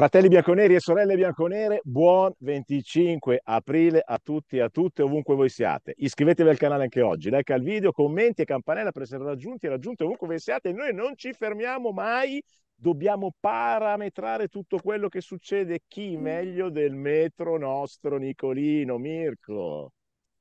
Fratelli bianconeri e sorelle bianconere, buon 25 aprile a tutti e a tutte ovunque voi siate. Iscrivetevi al canale anche oggi, like al video, commenti e campanella per essere raggiunti e raggiunti ovunque voi siate. Noi non ci fermiamo mai, dobbiamo parametrare tutto quello che succede. Chi mm. meglio del metro nostro Nicolino Mirko?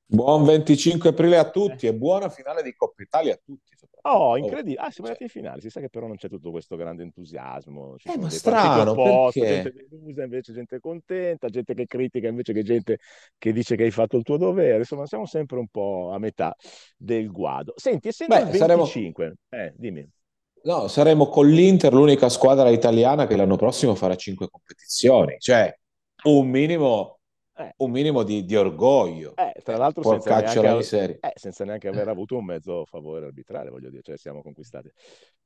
Buon 25 aprile a eh. tutti e buona finale di Coppa Italia a tutti. Oh, oh, incredibile. Ah, siamo cioè andati in finale. Si sa che però non c'è tutto questo grande entusiasmo. Ci eh, ma strano, opposto, gente delusa invece gente contenta, gente che critica invece che gente che dice che hai fatto il tuo dovere. Insomma, siamo sempre un po' a metà del guado. Senti, essendo Beh, 25, saremo... eh, dimmi. No, saremo con l'Inter l'unica squadra italiana che l'anno prossimo farà 5 competizioni. Cioè, un minimo eh. un minimo di, di orgoglio. Eh, tra l'altro senza neanche, eh, senza neanche, aver avuto un mezzo favore arbitrale, voglio dire, cioè siamo conquistati.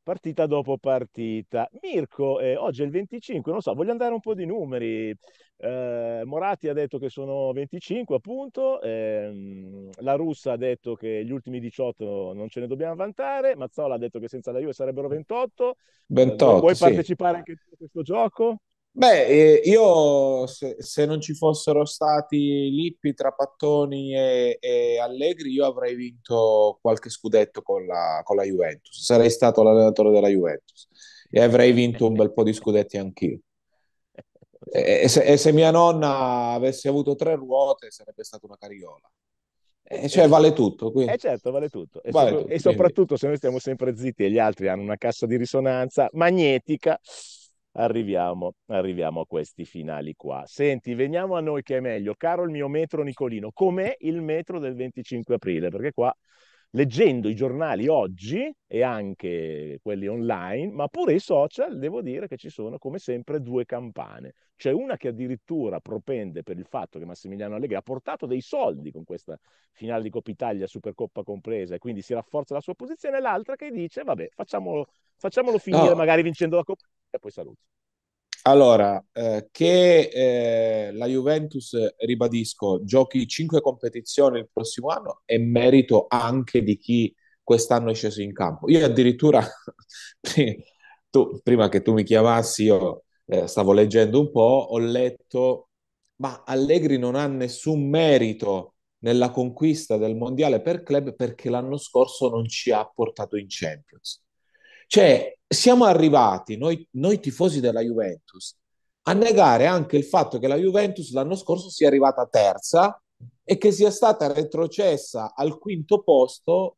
Partita dopo partita. Mirko, eh, oggi è il 25, non so, voglio andare un po' di numeri. Eh, Moratti ha detto che sono 25 appunto, ehm, la russa ha detto che gli ultimi 18 non ce ne dobbiamo vantare, Mazzola ha detto che senza la Juve sarebbero 28. 28 eh, vuoi sì. partecipare anche a questo gioco? Beh, io se, se, non ci fossero stati Lippi, Trapattoni e, e, Allegri, io avrei vinto qualche scudetto con la, con la Juventus. Sarei stato l'allenatore della Juventus e avrei vinto un bel po' di scudetti anch'io. E, e, se, e se, mia nonna avesse avuto tre ruote, sarebbe stata una carriola. E eh, cioè, eh, vale tutto. Quindi... Eh certo, vale tutto. E, vale sopra- tutto, e soprattutto se noi stiamo sempre zitti e gli altri hanno una cassa di risonanza magnetica arriviamo, arriviamo a questi finali qua. Senti, veniamo a noi che è meglio. Caro il mio metro Nicolino, com'è il metro del 25 aprile? Perché qua leggendo i giornali oggi e anche quelli online, ma pure i social, devo dire che ci sono come sempre due campane. C'è una che addirittura propende per il fatto che Massimiliano Allegri ha portato dei soldi con questa finale di Coppa Italia, Supercoppa compresa, e quindi si rafforza la sua posizione, e l'altra che dice, vabbè, facciamolo, facciamolo finire no. magari vincendo la Coppa e poi saluti. Allora, eh, che eh, la Juventus, ribadisco, giochi 5 competizioni il prossimo anno è merito anche di chi quest'anno è sceso in campo. Io addirittura, tu, prima che tu mi chiamassi, io eh, stavo leggendo un po', ho letto, ma Allegri non ha nessun merito nella conquista del mondiale per club perché l'anno scorso non ci ha portato in Champions. Cioè, siamo arrivati, noi, noi tifosi della Juventus, a negare anche il fatto che la Juventus l'anno scorso sia arrivata terza e che sia stata retrocessa al quinto posto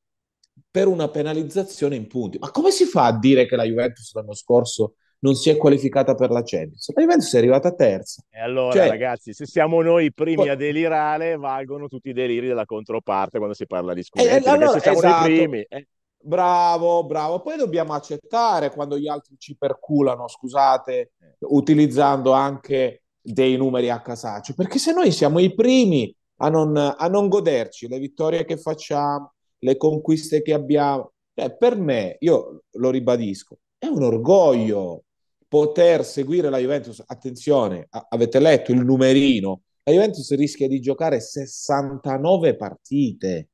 per una penalizzazione in punti. Ma come si fa a dire che la Juventus l'anno scorso non si è qualificata per la Champions? La Juventus è arrivata terza. E allora, cioè, ragazzi, se siamo noi i primi a delirare, valgono tutti i deliri della controparte quando si parla di scudetti. Eh, allora, siamo esatto. primi. Eh. Bravo, bravo. Poi dobbiamo accettare quando gli altri ci perculano, scusate, utilizzando anche dei numeri a casaccio, perché se noi siamo i primi a non, a non goderci le vittorie che facciamo, le conquiste che abbiamo. Beh, per me, io lo ribadisco, è un orgoglio poter seguire la Juventus. Attenzione, a- avete letto il numerino. La Juventus rischia di giocare 69 partite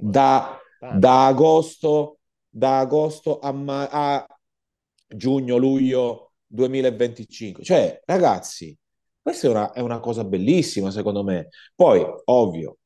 da da agosto, da agosto a, ma- a giugno-luglio 2025. Cioè, ragazzi, questa è una, è una cosa bellissima secondo me. Poi, ovvio,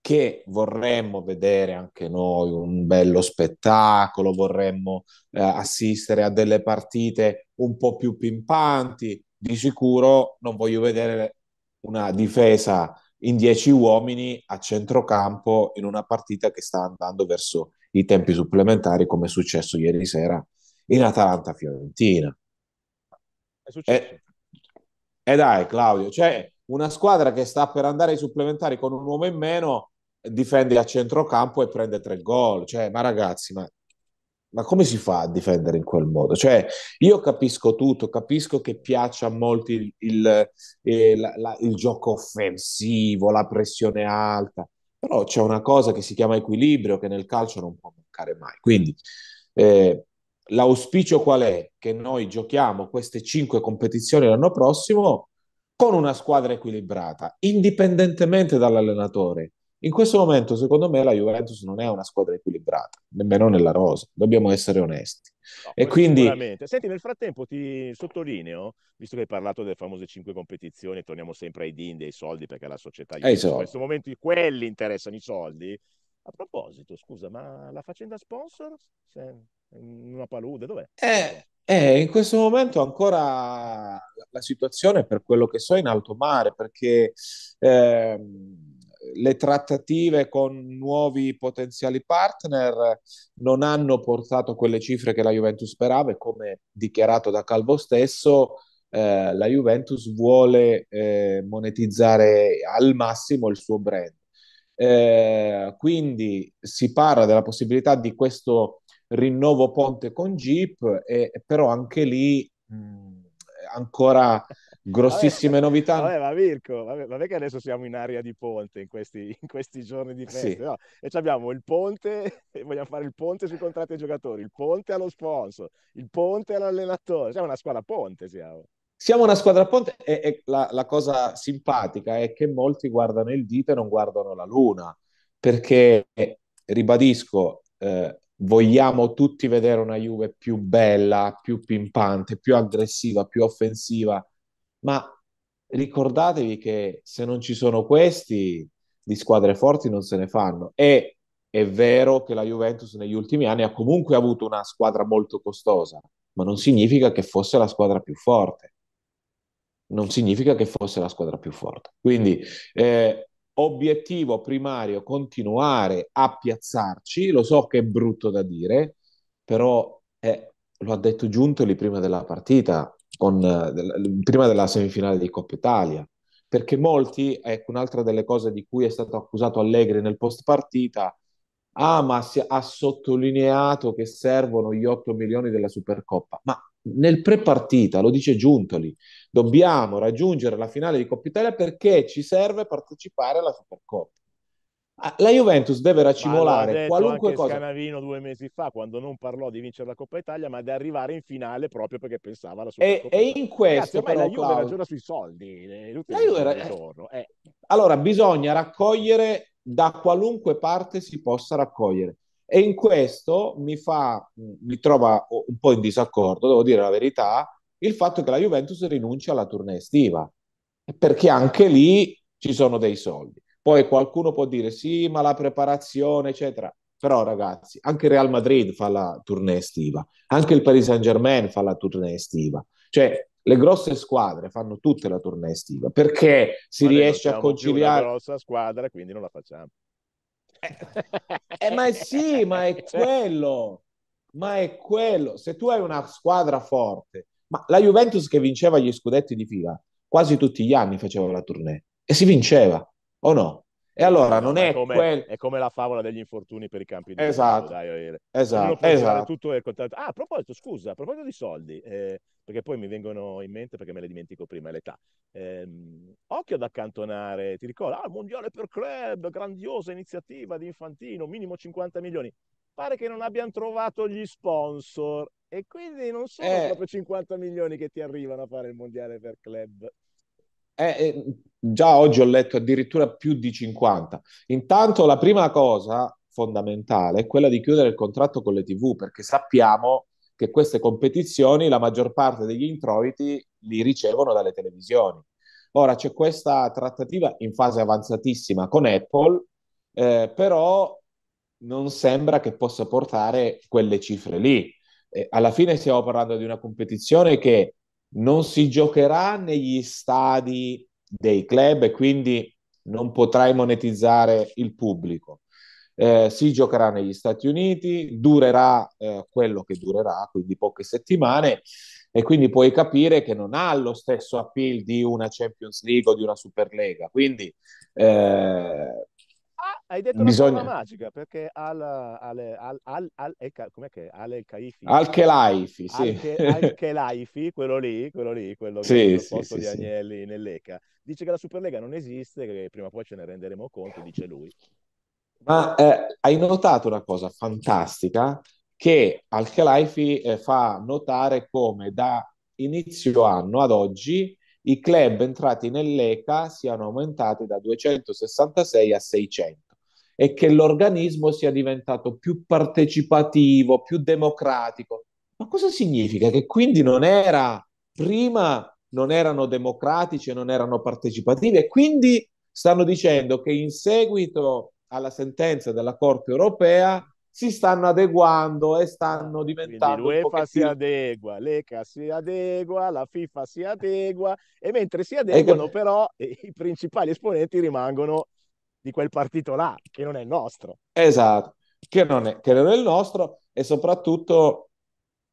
che vorremmo vedere anche noi un bello spettacolo, vorremmo eh, assistere a delle partite un po' più pimpanti. Di sicuro non voglio vedere una difesa in 10 uomini a centrocampo in una partita che sta andando verso i tempi supplementari come è successo ieri sera in Atalanta-Fiorentina. È E, e eh, eh dai Claudio, cioè una squadra che sta per andare ai supplementari con un uomo in meno difende a centrocampo e prende tre gol. Cioè, ma ragazzi, ma ma come si fa a difendere in quel modo? Cioè, io capisco tutto, capisco che piaccia a molti il, il, eh, la, la, il, gioco offensivo, la pressione alta, però c'è una cosa che si chiama equilibrio che nel calcio non può mancare mai. Quindi eh, l'auspicio qual è? Che noi giochiamo queste cinque competizioni l'anno prossimo con una squadra equilibrata, indipendentemente dall'allenatore. In questo momento, secondo me, la Juventus non è una squadra equilibrata, nemmeno nella rosa, dobbiamo essere onesti. No, e quindi... Senti, nel frattempo ti sottolineo, visto che hai parlato delle famose cinque competizioni, torniamo sempre ai din dei soldi perché la società... Juventus, in questo momento quelli interessano i soldi. A proposito, scusa, ma la faccenda sponsor? Una palude, dov'è? Eh, eh, in questo momento ancora la situazione, per quello che so, è in alto mare, perché... Ehm le trattative con nuovi potenziali partner non hanno portato quelle cifre che la Juventus sperava e come dichiarato da Calvo stesso, eh, la Juventus vuole eh, monetizzare al massimo il suo brand. Eh, quindi si parla della possibilità di questo rinnovo ponte con Jeep, e, però anche lì mh, mm, ancora grossissime vabbè, novità. Vabbè, ma Mirko, vabbè, vabbè, che adesso siamo in area di ponte in questi, in questi giorni di festa, sì. no? E abbiamo il ponte, vogliamo fare il ponte sui contratti dei giocatori, il ponte allo sponsor, il ponte all'allenatore, siamo una squadra ponte, siamo. Siamo una squadra ponte e, e la, la, cosa simpatica è che molti guardano il dito e non guardano la luna, perché, ribadisco, eh, vogliamo tutti vedere una Juve più bella, più pimpante, più aggressiva, più offensiva, ma ricordatevi che se non ci sono questi, di squadre forti non se ne fanno. E è vero che la Juventus negli ultimi anni ha comunque avuto una squadra molto costosa, ma non significa che fosse la squadra più forte. Non significa che fosse la squadra più forte. Quindi eh, obiettivo primario continuare a piazzarci, lo so che è brutto da dire, però eh, lo ha detto Giuntoli prima della partita, con, eh, del, prima della semifinale di Coppa Italia, perché molti, ecco un'altra delle cose di cui è stato accusato Allegri nel post partita, ah ma si, ha sottolineato che servono gli 8 milioni della Supercoppa, ma nel pre-partita, lo dice Giuntoli, dobbiamo raggiungere la finale di Coppa Italia perché ci serve partecipare alla Supercoppa. Ah, la Juventus deve racimolare qualunque cosa. Scanavino due mesi fa, quando non parlò di vincere la Coppa Italia, ma di arrivare in finale proprio perché pensava alla sua e, e in questo, Ragazzi, però, la Juve Claudio, ragiona sui soldi. Eh, la Juve ra- eh. Allora, bisogna raccogliere da qualunque parte si possa raccogliere. E in questo mi fa, mm, mi trova un po' in disaccordo, devo dire la verità, il fatto che la Juventus rinuncia alla tournée estiva, perché anche lì ci sono dei soldi. Poi qualcuno può dire sì, ma la preparazione, eccetera. Però ragazzi, anche Real Madrid fa la tournée estiva, anche il Paris Saint-Germain fa la tournée estiva. Cioè, le grosse squadre fanno tutte la tournée estiva perché si ma riesce a conciliare una grossa squadra, quindi non la facciamo. Eh, eh, ma è sì, ma è cioè quello. Ma è quello. Se tu hai una squadra forte, ma la Juventus che vinceva gli scudetti di fila quasi tutti gli anni faceva la tournée e si vinceva o no? E allora non è, è, come, quel... è, come, la favola degli infortuni per i campi di esatto, dai, esatto, esatto. tutto il contatto. Ah, a proposito, scusa, a proposito di soldi, eh, perché poi mi vengono in mente perché me le dimentico prima, l'età. Eh, occhio ad accantonare, ti ricordo, ah, mondiale per club, grandiosa iniziativa di Infantino, minimo 50 milioni. Pare che non abbiano trovato gli sponsor e quindi non sono eh. proprio 50 milioni che ti arrivano a fare il mondiale per club. Eh, eh, già oggi ho letto addirittura più di 50. Intanto la prima cosa fondamentale è quella di chiudere il contratto con le TV, perché sappiamo che queste competizioni la maggior parte degli introiti li ricevono dalle televisioni. Ora c'è questa trattativa in fase avanzatissima con Apple, eh, però non sembra che possa portare quelle cifre lì. Eh, alla fine stiamo parlando di una competizione che non si giocherà negli stadi dei club e quindi non potrai monetizzare il pubblico. Eh, si giocherà negli Stati Uniti, durerà eh, quello che durerà, quindi poche settimane, e quindi puoi capire che non ha lo stesso appeal di una Champions League o di una Superlega. Quindi eh, hai detto Bisogna... una magica perché al, al, al, al, al Khaifi Al-Khelaifi, sì. Al-Khelaifi, quello lì, quello lì, quello sì, che sì, posto sì, di Agnelli nell'ECA, dice che la Superlega non esiste, che prima o poi ce ne renderemo conto, dice lui. Ma eh, hai notato una cosa fantastica che Al-Khelaifi eh, fa notare come da inizio anno ad oggi i club entrati nell'ECA siano aumentati da 266 a 600 e che l'organismo sia diventato più partecipativo, più democratico. Ma cosa significa? Che quindi non era prima non erano democratici e non erano partecipativi e quindi stanno dicendo che in seguito alla sentenza della Corte europea si stanno adeguando e stanno diventando Quindi l'UEFA si adegua, l'ECA si adegua, la FIFA si adegua e mentre si adeguano che... però i principali esponenti rimangono di quel partito là, che non è il nostro. Esatto, che non è, che non è il nostro e soprattutto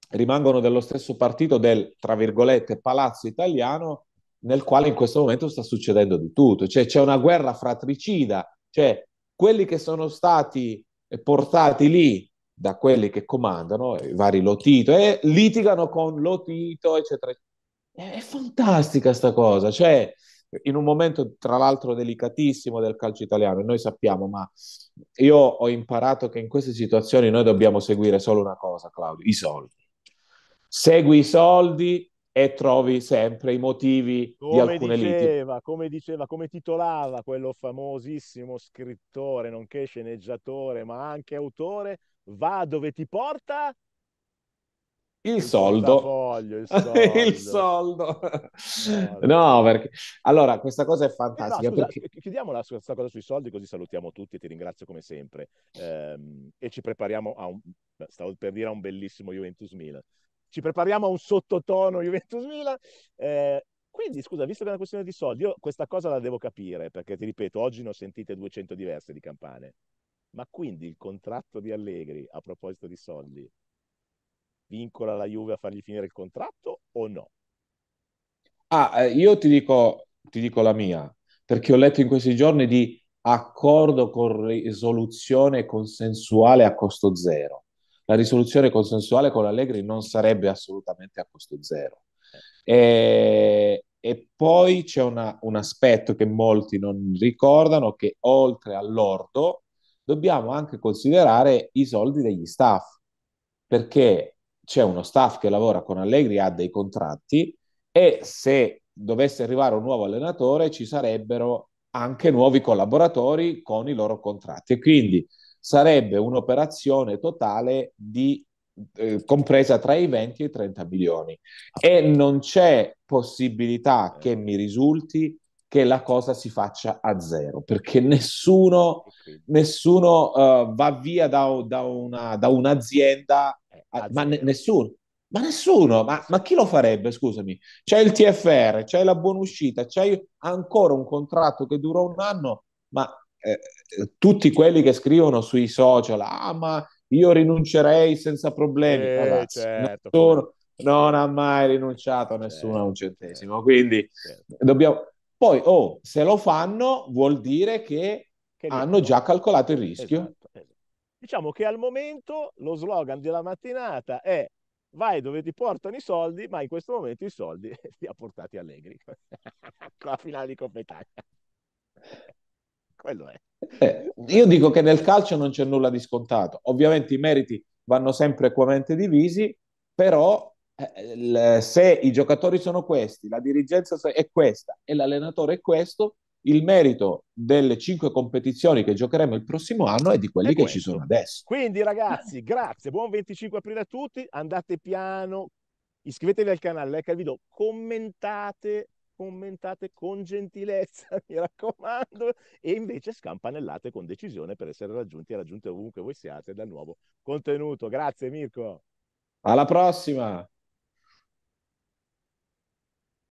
rimangono dello stesso partito del, tra virgolette, palazzo italiano nel quale in questo momento sta succedendo di tutto. Cioè c'è una guerra fratricida, cioè quelli che sono stati portati lì da quelli che comandano, i vari Lotito, e litigano con Lotito, eccetera. È fantastica sta cosa, cioè in un momento tra l'altro delicatissimo del calcio italiano, e noi sappiamo, ma io ho imparato che in queste situazioni noi dobbiamo seguire solo una cosa, Claudio, i soldi. Segui i soldi e trovi sempre i motivi come di alcune diceva, liti. Come diceva, come titolava quello famosissimo scrittore, nonché sceneggiatore, ma anche autore, va dove ti porta il, il soldo. Il soldo. il soldo. No, perché... Allora, questa cosa è fantastica. Eh no, scusa, perché... Chiudiamola su questa cosa sui soldi, così salutiamo tutti e ti ringrazio come sempre. Ehm, e ci prepariamo a un... Stavo per dire a un bellissimo Juventus Milan. Ci prepariamo a un sottotono Juventus Milan. Eh, quindi, scusa, visto che è una questione di soldi, io questa cosa la devo capire, perché ti ripeto, oggi ne ho sentite 200 diverse di campane. Ma quindi il contratto di Allegri, a proposito di soldi, vincola la Juve a fargli finire il contratto o no? Ah, eh, io ti dico, ti dico la mia, perché ho letto in questi giorni di accordo con risoluzione consensuale a costo zero. La risoluzione consensuale con Allegri non sarebbe assolutamente a costo zero. E, e poi c'è una, un aspetto che molti non ricordano, che oltre all'ordo dobbiamo anche considerare i soldi degli staff, perché c'è uno staff che lavora con Allegri, ha dei contratti e se dovesse arrivare un nuovo allenatore ci sarebbero anche nuovi collaboratori con i loro contratti e quindi sarebbe un'operazione totale di, eh, compresa tra i 20 e i 30 milioni e non c'è possibilità che eh. mi risulti che la cosa si faccia a zero perché nessuno, nessuno uh, va via da, da, una, da un'azienda Ah, ah, ma ne- eh. nessuno. Ma nessuno, ma, ma, chi lo farebbe? Scusami, c'è il TFR, c'è la buona uscita, c'è ancora un contratto che dura un anno, ma eh, tutti quelli che scrivono sui social, ah ma io rinuncerei senza problemi, eh, Ragazzi, certo. nessuno, non ha mai rinunciato a eh, nessuno eh, a un eh, centesimo, quindi certo. dobbiamo... Poi, oh, se lo fanno vuol dire che, che hanno già calcolato il rischio. Esatto. Diciamo che al momento lo slogan della mattinata è vai dove ti portano i soldi, ma in questo momento i soldi li ha portati Allegri con la finale di Coppa Italia. Quello è. Eh, io dico che nel calcio non c'è nulla di scontato. Ovviamente i meriti vanno sempre equamente divisi, però eh, se i giocatori sono questi, la dirigenza è questa e l'allenatore è questo, il merito delle cinque competizioni che giocheremo il prossimo anno e di quelli è che ci sono adesso. Quindi ragazzi, grazie, buon 25 aprile a tutti, andate piano, iscrivetevi al canale, like al video, commentate, commentate con gentilezza, mi raccomando, e invece scampanellate con decisione per essere raggiunti e raggiunte ovunque voi siate dal nuovo contenuto. Grazie Mirko. Alla prossima!